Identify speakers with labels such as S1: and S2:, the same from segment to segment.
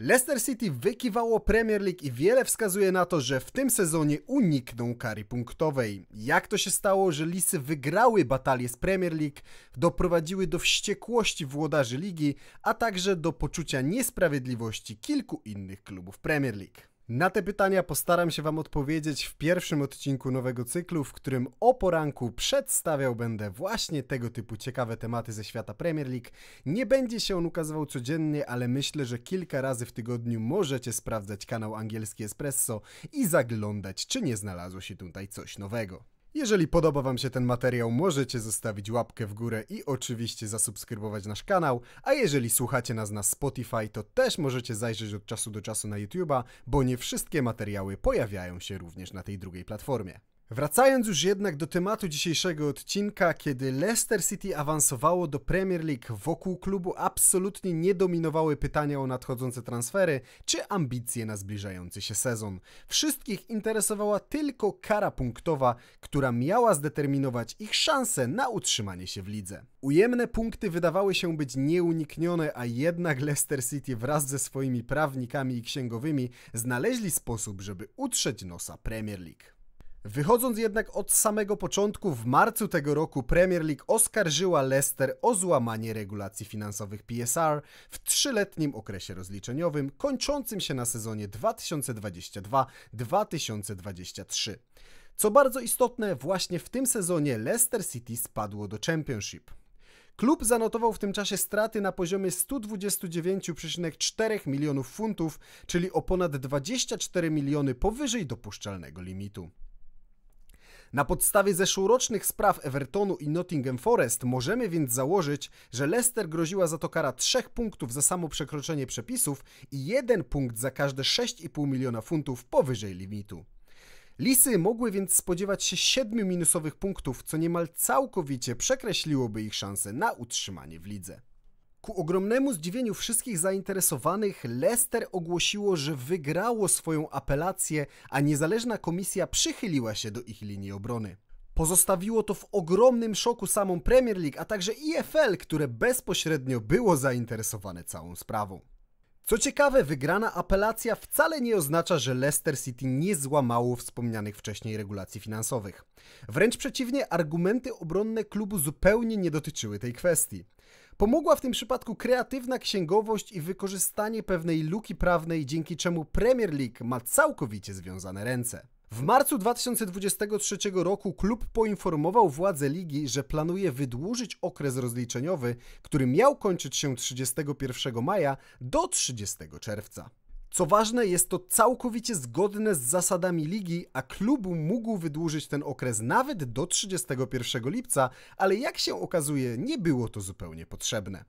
S1: Leicester City wykiwało Premier League i wiele wskazuje na to, że w tym sezonie unikną kary punktowej. Jak to się stało, że Lisy wygrały batalię z Premier League, doprowadziły do wściekłości włodarzy ligi, a także do poczucia niesprawiedliwości kilku innych klubów Premier League? Na te pytania postaram się Wam odpowiedzieć w pierwszym odcinku nowego cyklu, w którym o poranku przedstawiał będę właśnie tego typu ciekawe tematy ze świata Premier League. Nie będzie się on ukazywał codziennie, ale myślę, że kilka razy w tygodniu możecie sprawdzać kanał angielski Espresso i zaglądać, czy nie znalazło się tutaj coś nowego. Jeżeli podoba Wam się ten materiał, możecie zostawić łapkę w górę i oczywiście zasubskrybować nasz kanał, a jeżeli słuchacie nas na Spotify, to też możecie zajrzeć od czasu do czasu na YouTube'a, bo nie wszystkie materiały pojawiają się również na tej drugiej platformie. Wracając już jednak do tematu dzisiejszego odcinka, kiedy Leicester City awansowało do Premier League, wokół klubu absolutnie nie dominowały pytania o nadchodzące transfery czy ambicje na zbliżający się sezon. Wszystkich interesowała tylko kara punktowa, która miała zdeterminować ich szanse na utrzymanie się w lidze. Ujemne punkty wydawały się być nieuniknione, a jednak Leicester City wraz ze swoimi prawnikami i księgowymi znaleźli sposób, żeby utrzeć nosa Premier League. Wychodząc jednak od samego początku, w marcu tego roku Premier League oskarżyła Leicester o złamanie regulacji finansowych PSR w trzyletnim okresie rozliczeniowym kończącym się na sezonie 2022-2023. Co bardzo istotne, właśnie w tym sezonie Leicester City spadło do Championship. Klub zanotował w tym czasie straty na poziomie 129,4 milionów funtów, czyli o ponad 24 miliony powyżej dopuszczalnego limitu. Na podstawie zeszłorocznych spraw Evertonu i Nottingham Forest możemy więc założyć, że Leicester groziła za to kara 3 punktów za samo przekroczenie przepisów i 1 punkt za każde 6,5 miliona funtów powyżej limitu. Lisy mogły więc spodziewać się 7 minusowych punktów, co niemal całkowicie przekreśliłoby ich szanse na utrzymanie w lidze. Ku ogromnemu zdziwieniu wszystkich zainteresowanych, Leicester ogłosiło, że wygrało swoją apelację, a niezależna komisja przychyliła się do ich linii obrony. Pozostawiło to w ogromnym szoku samą Premier League, a także EFL, które bezpośrednio było zainteresowane całą sprawą. Co ciekawe, wygrana apelacja wcale nie oznacza, że Leicester City nie złamało wspomnianych wcześniej regulacji finansowych. Wręcz przeciwnie, argumenty obronne klubu zupełnie nie dotyczyły tej kwestii. Pomogła w tym przypadku kreatywna księgowość i wykorzystanie pewnej luki prawnej, dzięki czemu Premier League ma całkowicie związane ręce. W marcu 2023 roku klub poinformował władze ligi, że planuje wydłużyć okres rozliczeniowy, który miał kończyć się 31 maja do 30 czerwca. Co ważne, jest to całkowicie zgodne z zasadami ligi, a klubu mógł wydłużyć ten okres nawet do 31 lipca, ale jak się okazuje, nie było to zupełnie potrzebne.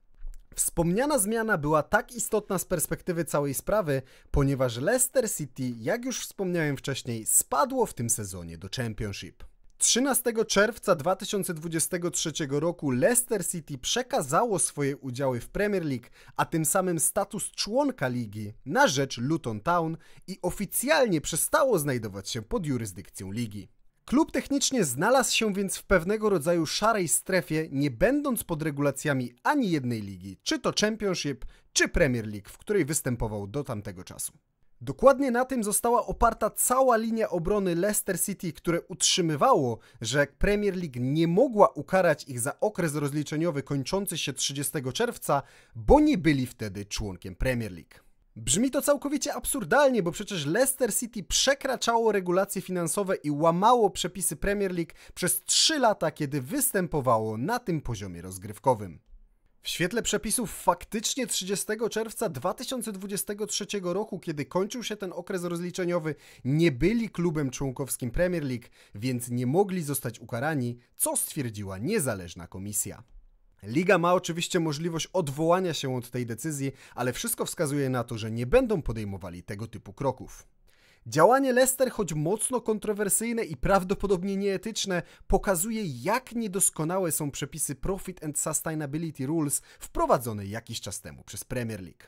S1: Wspomniana zmiana była tak istotna z perspektywy całej sprawy, ponieważ Leicester City, jak już wspomniałem wcześniej, spadło w tym sezonie do Championship. 13 czerwca 2023 roku Leicester City przekazało swoje udziały w Premier League, a tym samym status członka ligi na rzecz Luton Town i oficjalnie przestało znajdować się pod jurysdykcją ligi. Klub technicznie znalazł się więc w pewnego rodzaju szarej strefie, nie będąc pod regulacjami ani jednej ligi, czy to Championship, czy Premier League, w której występował do tamtego czasu. Dokładnie na tym została oparta cała linia obrony Leicester City, które utrzymywało, że Premier League nie mogła ukarać ich za okres rozliczeniowy kończący się 30 czerwca, bo nie byli wtedy członkiem Premier League. Brzmi to całkowicie absurdalnie, bo przecież Leicester City przekraczało regulacje finansowe i łamało przepisy Premier League przez 3 lata, kiedy występowało na tym poziomie rozgrywkowym. W świetle przepisów faktycznie 30 czerwca 2023 roku, kiedy kończył się ten okres rozliczeniowy, nie byli klubem członkowskim Premier League, więc nie mogli zostać ukarani, co stwierdziła niezależna komisja. Liga ma oczywiście możliwość odwołania się od tej decyzji, ale wszystko wskazuje na to, że nie będą podejmowali tego typu kroków. Działanie Lester, choć mocno kontrowersyjne i prawdopodobnie nieetyczne, pokazuje jak niedoskonałe są przepisy Profit and Sustainability Rules wprowadzone jakiś czas temu przez Premier League.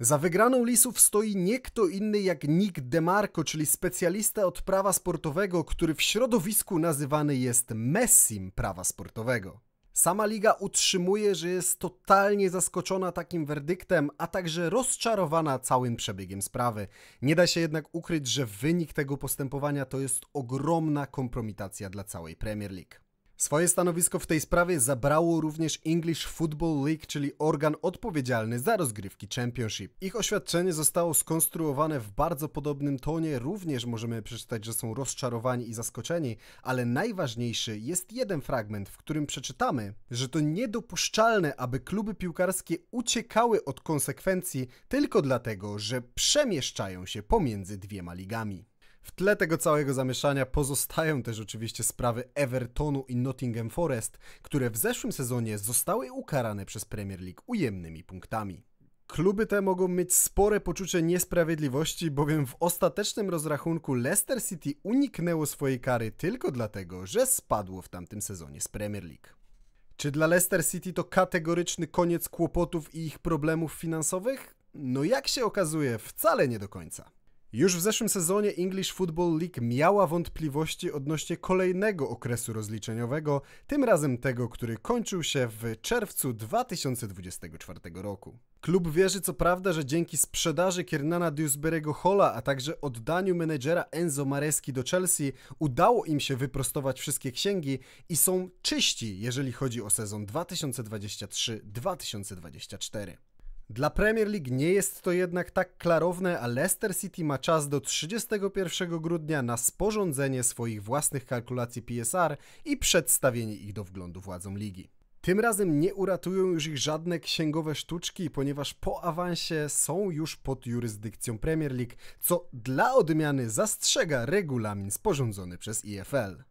S1: Za wygraną Lisów stoi nie kto inny jak Nick DeMarco, czyli specjalista od prawa sportowego, który w środowisku nazywany jest Messim prawa sportowego. Sama liga utrzymuje, że jest totalnie zaskoczona takim werdyktem, a także rozczarowana całym przebiegiem sprawy. Nie da się jednak ukryć, że wynik tego postępowania to jest ogromna kompromitacja dla całej Premier League. Swoje stanowisko w tej sprawie zabrało również English Football League, czyli organ odpowiedzialny za rozgrywki Championship. Ich oświadczenie zostało skonstruowane w bardzo podobnym tonie, również możemy przeczytać, że są rozczarowani i zaskoczeni, ale najważniejszy jest jeden fragment, w którym przeczytamy, że to niedopuszczalne, aby kluby piłkarskie uciekały od konsekwencji tylko dlatego, że przemieszczają się pomiędzy dwiema ligami. W tle tego całego zamieszania pozostają też oczywiście sprawy Evertonu i Nottingham Forest, które w zeszłym sezonie zostały ukarane przez Premier League ujemnymi punktami. Kluby te mogą mieć spore poczucie niesprawiedliwości, bowiem w ostatecznym rozrachunku Leicester City uniknęło swojej kary tylko dlatego, że spadło w tamtym sezonie z Premier League. Czy dla Leicester City to kategoryczny koniec kłopotów i ich problemów finansowych? No jak się okazuje, wcale nie do końca. Już w zeszłym sezonie English Football League miała wątpliwości odnośnie kolejnego okresu rozliczeniowego, tym razem tego, który kończył się w czerwcu 2024 roku. Klub wierzy co prawda, że dzięki sprzedaży Kiernana Dewsberego Hola, a także oddaniu menedżera Enzo Mareski do Chelsea udało im się wyprostować wszystkie księgi i są czyści, jeżeli chodzi o sezon 2023-2024. Dla Premier League nie jest to jednak tak klarowne, a Leicester City ma czas do 31 grudnia na sporządzenie swoich własnych kalkulacji PSR i przedstawienie ich do wglądu władzom ligi. Tym razem nie uratują już ich żadne księgowe sztuczki, ponieważ po awansie są już pod jurysdykcją Premier League, co dla odmiany zastrzega regulamin sporządzony przez EFL.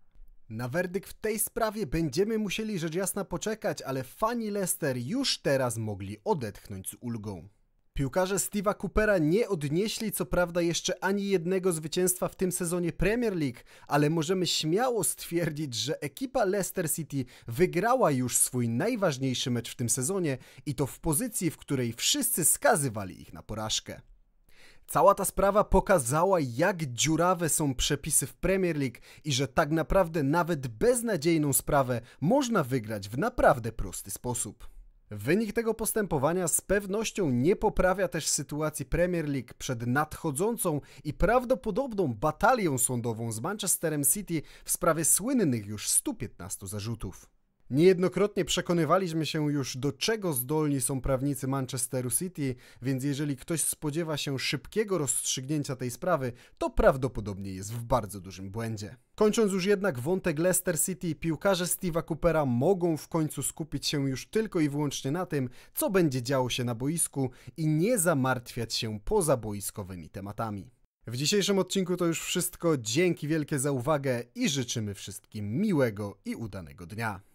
S1: Na werdykt w tej sprawie będziemy musieli rzecz jasna poczekać, ale fani Leicester już teraz mogli odetchnąć z ulgą. Piłkarze Steve'a Coopera nie odnieśli co prawda jeszcze ani jednego zwycięstwa w tym sezonie Premier League, ale możemy śmiało stwierdzić, że ekipa Leicester City wygrała już swój najważniejszy mecz w tym sezonie i to w pozycji, w której wszyscy skazywali ich na porażkę. Cała ta sprawa pokazała, jak dziurawe są przepisy w Premier League i że tak naprawdę nawet beznadziejną sprawę można wygrać w naprawdę prosty sposób. Wynik tego postępowania z pewnością nie poprawia też sytuacji Premier League przed nadchodzącą i prawdopodobną batalią sądową z Manchesterem City w sprawie słynnych już 115 zarzutów. Niejednokrotnie przekonywaliśmy się już, do czego zdolni są prawnicy Manchesteru City, więc jeżeli ktoś spodziewa się szybkiego rozstrzygnięcia tej sprawy, to prawdopodobnie jest w bardzo dużym błędzie. Kończąc już jednak wątek Leicester City, piłkarze Steve'a Coopera mogą w końcu skupić się już tylko i wyłącznie na tym, co będzie działo się na boisku i nie zamartwiać się poza boiskowymi tematami. W dzisiejszym odcinku to już wszystko. Dzięki wielkie za uwagę i życzymy wszystkim miłego i udanego dnia.